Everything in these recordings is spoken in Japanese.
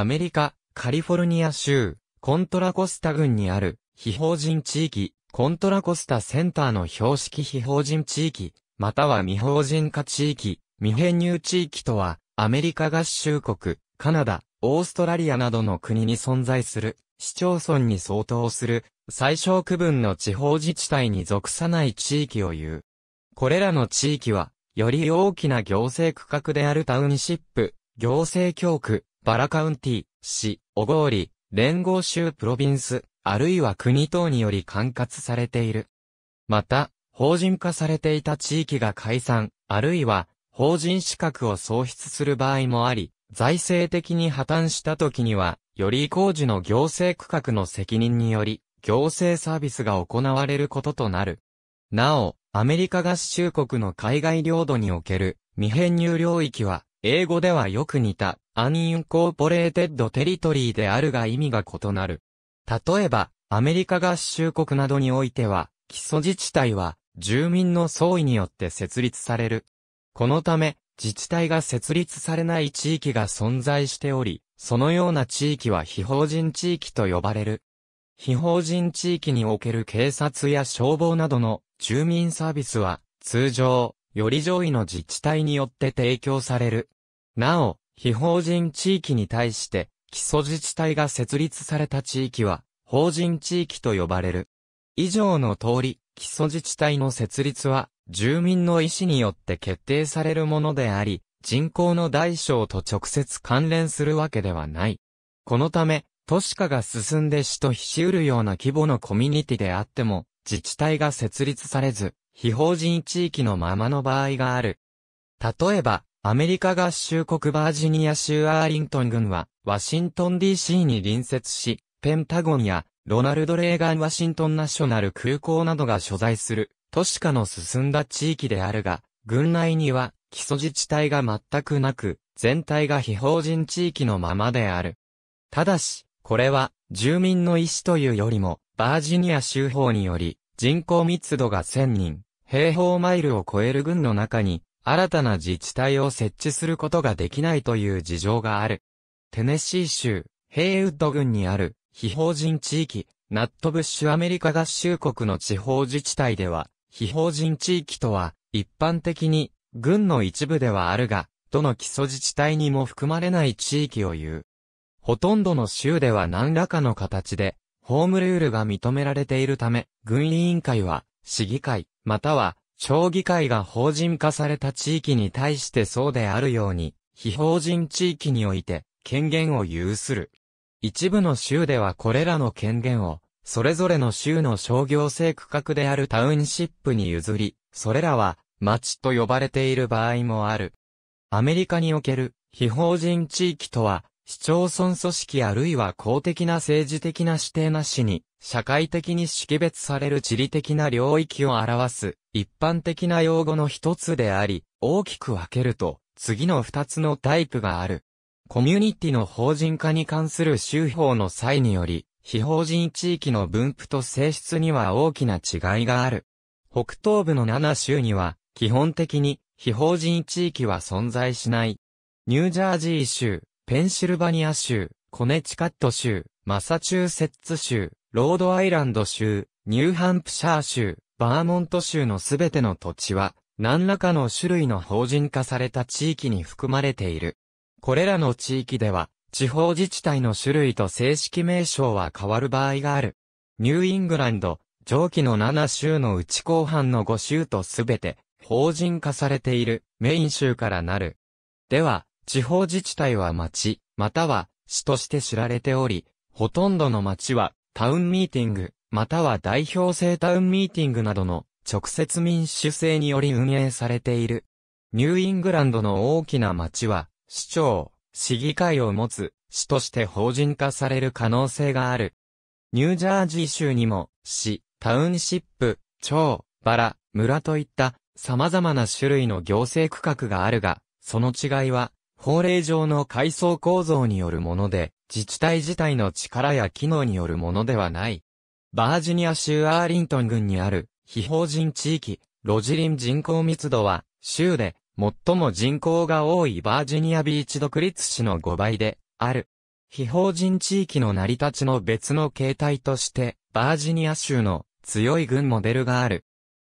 アメリカ、カリフォルニア州、コントラコスタ郡にある、非法人地域、コントラコスタセンターの標識非法人地域、または未法人化地域、未編入地域とは、アメリカ合衆国、カナダ、オーストラリアなどの国に存在する、市町村に相当する、最小区分の地方自治体に属さない地域を言う。これらの地域は、より大きな行政区画であるタウンシップ、行政教区、バラカウンティ、市、小郡、連合州プロビンス、あるいは国等により管轄されている。また、法人化されていた地域が解散、あるいは、法人資格を喪失する場合もあり、財政的に破綻した時には、より工事の行政区画の責任により、行政サービスが行われることとなる。なお、アメリカ合衆国の海外領土における未編入領域は、英語ではよく似た、アニンコーポレーテッドテリトリーであるが意味が異なる。例えば、アメリカ合衆国などにおいては、基礎自治体は、住民の総意によって設立される。このため、自治体が設立されない地域が存在しており、そのような地域は非法人地域と呼ばれる。非法人地域における警察や消防などの住民サービスは、通常、より上位の自治体によって提供される。なお、非法人地域に対して、基礎自治体が設立された地域は、法人地域と呼ばれる。以上の通り、基礎自治体の設立は、住民の意思によって決定されるものであり、人口の大小と直接関連するわけではない。このため、都市化が進んで死とひしうるような規模のコミュニティであっても、自治体が設立されず、非法人地域のままの場合がある。例えば、アメリカ合衆国バージニア州アーリントン軍は、ワシントン DC に隣接し、ペンタゴンや、ロナルド・レーガン・ワシントンナショナル空港などが所在する、都市化の進んだ地域であるが、軍内には、基礎自治体が全くなく、全体が非法人地域のままである。ただし、これは、住民の意思というよりも、バージニア州法により、人口密度が1000人、平方マイルを超える軍の中に、新たな自治体を設置することができないという事情がある。テネシー州、ヘイウッド郡にある、非法人地域、ナットブッシュアメリカ合衆国の地方自治体では、非法人地域とは、一般的に、軍の一部ではあるが、どの基礎自治体にも含まれない地域を言う。ほとんどの州では何らかの形で、ホームルールが認められているため、軍委員会は、市議会、または、町議会が法人化された地域に対してそうであるように、非法人地域において、権限を有する。一部の州ではこれらの権限を、それぞれの州の商業性区画であるタウンシップに譲り、それらは、町と呼ばれている場合もある。アメリカにおける、非法人地域とは、市町村組織あるいは公的な政治的な指定なしに、社会的に識別される地理的な領域を表す、一般的な用語の一つであり、大きく分けると、次の二つのタイプがある。コミュニティの法人化に関する州法の際により、非法人地域の分布と性質には大きな違いがある。北東部の7州には、基本的に、非法人地域は存在しない。ニュージャージー州、ペンシルバニア州、コネチカット州、マサチューセッツ州、ロードアイランド州、ニューハンプシャー州、バーモント州のすべての土地は、何らかの種類の法人化された地域に含まれている。これらの地域では、地方自治体の種類と正式名称は変わる場合がある。ニューイングランド、上記の7州のうち後半の5州とすべて、法人化されている、メイン州からなる。では、地方自治体は町、または市として知られており、ほとんどの町はタウンミーティング、または代表制タウンミーティングなどの直接民主制により運営されている。ニューイングランドの大きな町は、市長、市議会を持つ、市として法人化される可能性がある。ニュージャージー州にも、市、タウンシップ、町、バラ、村といった様々な種類の行政区画があるが、その違いは、法令上の階層構造によるもので、自治体自体の力や機能によるものではない。バージニア州アーリントン郡にある、非法人地域、ロジリン人口密度は、州で、最も人口が多いバージニアビーチ独立市の5倍で、ある。非法人地域の成り立ちの別の形態として、バージニア州の強い軍モデルがある。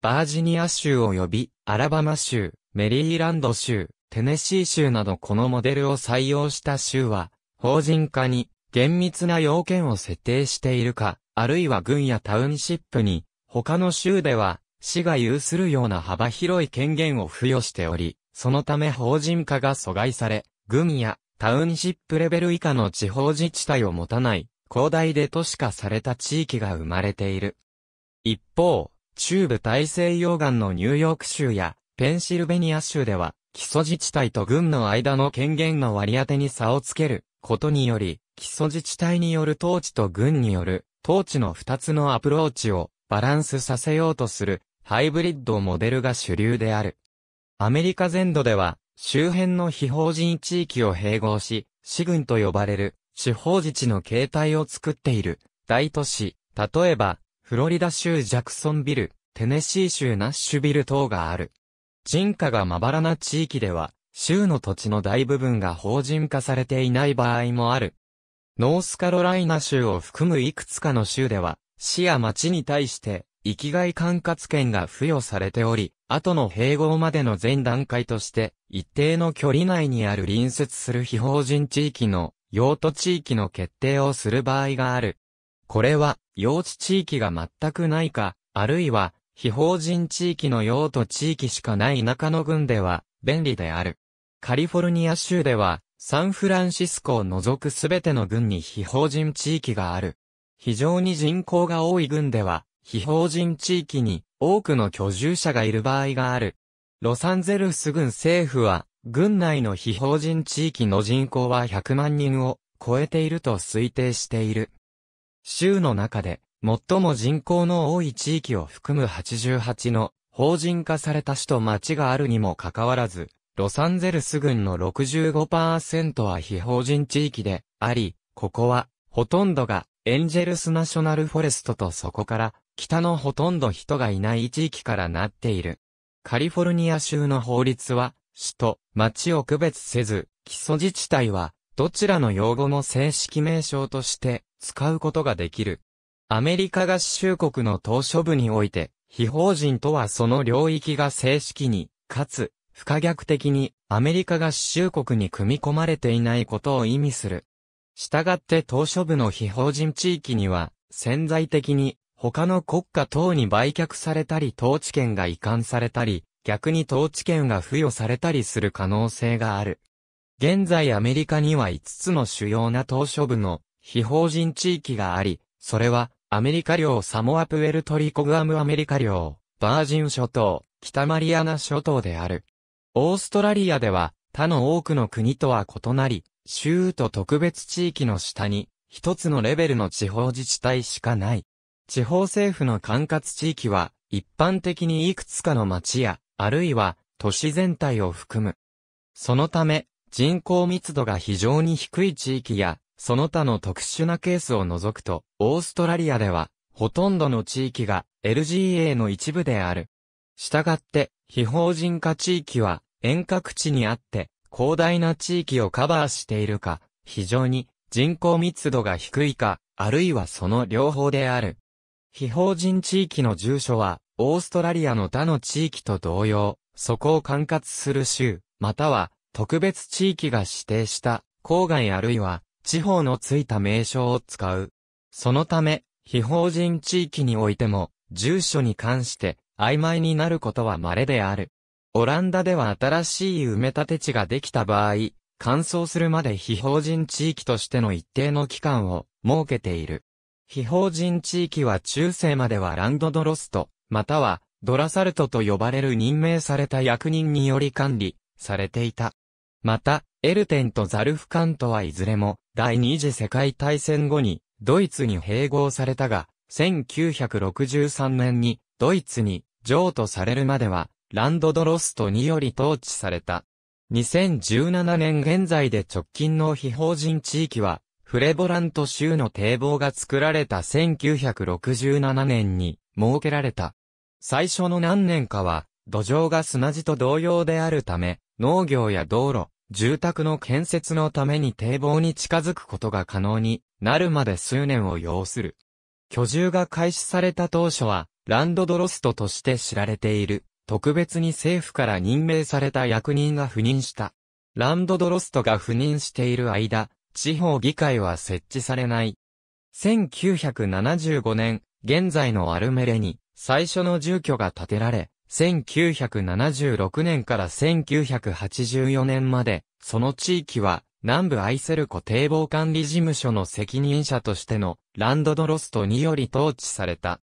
バージニア州及びアラバマ州、メリーランド州、テネシー州などこのモデルを採用した州は、法人化に厳密な要件を設定しているか、あるいは郡やタウンシップに、他の州では、市が有するような幅広い権限を付与しており、そのため法人化が阻害され、郡やタウンシップレベル以下の地方自治体を持たない、広大で都市化された地域が生まれている。一方、中部大西洋岸のニューヨーク州やペンシルベニア州では、基礎自治体と軍の間の権限の割り当てに差をつけることにより、基礎自治体による統治と軍による統治の二つのアプローチをバランスさせようとするハイブリッドモデルが主流である。アメリカ全土では周辺の非法人地域を併合し、市軍と呼ばれる地方自治の形態を作っている大都市、例えばフロリダ州ジャクソンビル、テネシー州ナッシュビル等がある。人家がまばらな地域では、州の土地の大部分が法人化されていない場合もある。ノースカロライナ州を含むいくつかの州では、市や町に対して、生きがい管轄権が付与されており、後の併合までの全段階として、一定の距離内にある隣接する非法人地域の、用途地域の決定をする場合がある。これは、用地地域が全くないか、あるいは、非法人地域の用途地域しかない中の郡では、便利である。カリフォルニア州では、サンフランシスコを除くすべての郡に非法人地域がある。非常に人口が多い郡では、非法人地域に多くの居住者がいる場合がある。ロサンゼルス郡政府は、郡内の非法人地域の人口は100万人を超えていると推定している。州の中で最も人口の多い地域を含む88の法人化された市と町があるにもかかわらず、ロサンゼルス郡の65%は非法人地域であり、ここはほとんどがエンジェルスナショナルフォレストとそこから北のほとんど人がいない地域からなっている。カリフォルニア州の法律は、市と町を区別せず、基礎自治体は、どちらの用語も正式名称として使うことができる。アメリカ合衆国の島諸部において、非法人とはその領域が正式に、かつ、不可逆的にアメリカ合衆国に組み込まれていないことを意味する。したがって島諸部の非法人地域には、潜在的に他の国家等に売却されたり統治権が移管されたり、逆に統治権が付与されたりする可能性がある。現在アメリカには5つの主要な島諸部の非法人地域があり、それはアメリカ領サモアプエルトリコグアムアメリカ領、バージン諸島、北マリアナ諸島である。オーストラリアでは、他の多くの国とは異なり、州と特別地域の下に、一つのレベルの地方自治体しかない。地方政府の管轄地域は、一般的にいくつかの町や、あるいは、都市全体を含む。そのため、人口密度が非常に低い地域や、その他の特殊なケースを除くと、オーストラリアでは、ほとんどの地域が LGA の一部である。したがって、非法人化地域は遠隔地にあって、広大な地域をカバーしているか、非常に人口密度が低いか、あるいはその両方である。非法人地域の住所は、オーストラリアの他の地域と同様、そこを管轄する州、または特別地域が指定した郊外あるいは地方のついた名称を使う。そのため、非法人地域においても、住所に関して曖昧になることは稀である。オランダでは新しい埋め立て地ができた場合、乾燥するまで非法人地域としての一定の期間を設けている。非法人地域は中世まではランドドロスト、またはドラサルトと呼ばれる任命された役人により管理されていた。また、エルテンとザルフカントはいずれも第二次世界大戦後にドイツに併合されたが、1963年にドイツに譲渡されるまではランドドロストにより統治された。2017年現在で直近の非法人地域はフレボラント州の堤防が作られた1967年に設けられた。最初の何年かは土壌が砂地と同様であるため農業や道路、住宅の建設のために堤防に近づくことが可能になるまで数年を要する。居住が開始された当初は、ランドドロストとして知られている、特別に政府から任命された役人が赴任した。ランドドロストが赴任している間、地方議会は設置されない。1975年、現在のアルメレに、最初の住居が建てられ、1976年から1984年まで、その地域は、南部アイセル湖堤防管理事務所の責任者としてのランドドロストにより統治された。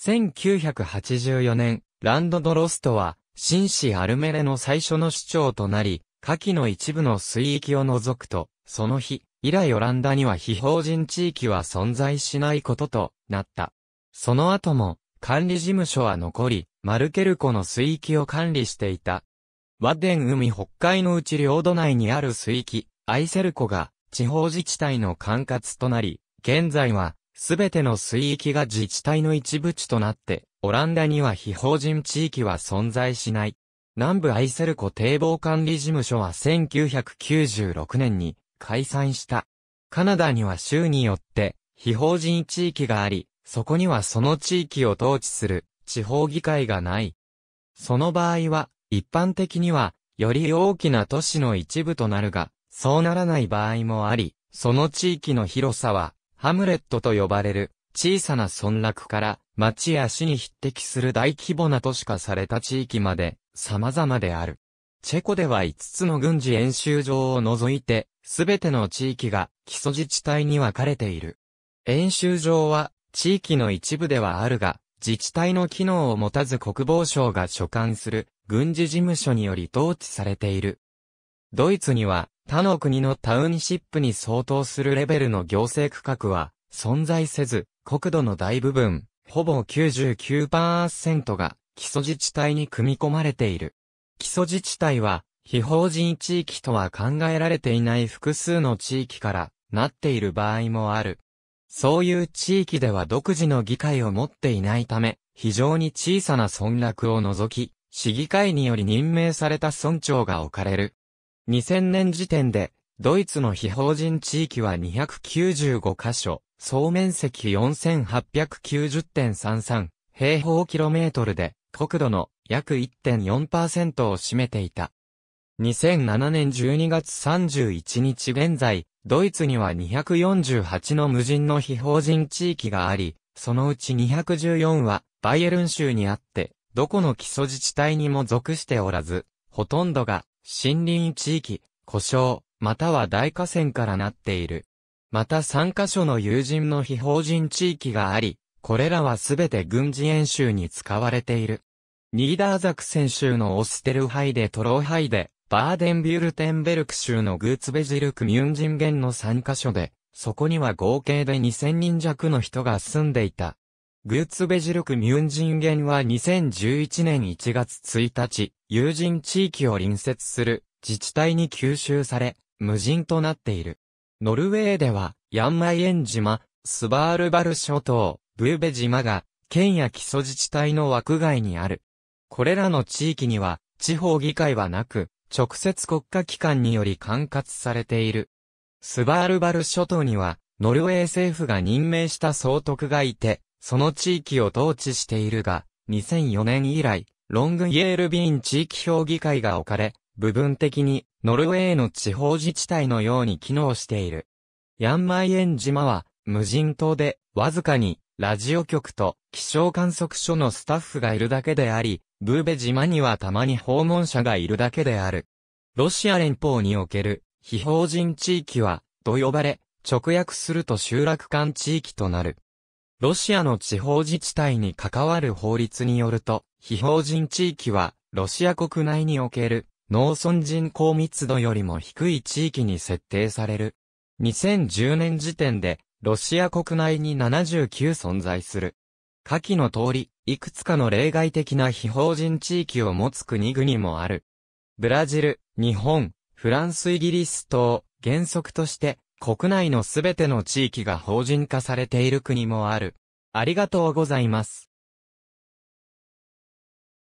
1984年、ランドドロストは、紳士アルメレの最初の市長となり、下記の一部の水域を除くと、その日、以来オランダには非法人地域は存在しないこととなった。その後も、管理事務所は残り、マルケル湖の水域を管理していた。ワデン海北海のうち領土内にある水域、アイセル湖が地方自治体の管轄となり、現在はすべての水域が自治体の一部地となって、オランダには非法人地域は存在しない。南部アイセル湖堤防管理事務所は1996年に解散した。カナダには州によって非法人地域があり、そこにはその地域を統治する地方議会がない。その場合は、一般的には、より大きな都市の一部となるが、そうならない場合もあり、その地域の広さは、ハムレットと呼ばれる小さな村落から町や市に匹敵する大規模な都市化された地域まで様々である。チェコでは5つの軍事演習場を除いて、すべての地域が基礎自治体に分かれている。演習場は地域の一部ではあるが、自治体の機能を持たず国防省が所管する軍事事務所により統治されている。ドイツには他の国のタウンシップに相当するレベルの行政区画は存在せず、国土の大部分、ほぼ99%が基礎自治体に組み込まれている。基礎自治体は非法人地域とは考えられていない複数の地域からなっている場合もある。そういう地域では独自の議会を持っていないため、非常に小さな村落を除き、市議会により任命された村長が置かれる。2000年時点で、ドイツの非法人地域は295箇所、総面積4890.33平方キロメートルで、国土の約1.4%を占めていた。2007年12月31日現在、ドイツには248の無人の非法人地域があり、そのうち214はバイエルン州にあって、どこの基礎自治体にも属しておらず、ほとんどが森林地域、故障、または大河川からなっている。また3カ所の友人の非法人地域があり、これらはすべて軍事演習に使われている。ニーダーザクセン州のオステルハイデ・トローハイデ、バーデンビュルテンベルク州のグーツベジルクミュンジンゲンの3カ所で、そこには合計で2000人弱の人が住んでいた。グーツベジルクミュンジンゲンは2011年1月1日、友人地域を隣接する自治体に吸収され、無人となっている。ノルウェーでは、ヤンマイエン島、スバールバル諸島、ブーベ島が、県や基礎自治体の枠外にある。これらの地域には、地方議会はなく、直接国家機関により管轄されている。スバールバル諸島には、ノルウェー政府が任命した総督がいて、その地域を統治しているが、2004年以来、ロングイエールビーン地域評議会が置かれ、部分的にノルウェーの地方自治体のように機能している。ヤンマイエン島は無人島でわずかにラジオ局と気象観測所のスタッフがいるだけであり、ブーベ島にはたまに訪問者がいるだけである。ロシア連邦における、非法人地域は、と呼ばれ、直訳すると集落間地域となる。ロシアの地方自治体に関わる法律によると、非法人地域は、ロシア国内における、農村人口密度よりも低い地域に設定される。2010年時点で、ロシア国内に79存在する。下記の通り、いくつかの例外的な非法人地域を持つ国々もある。ブラジル、日本、フランスイギリス等、原則として、国内のすべての地域が法人化されている国もある。ありがとうございます。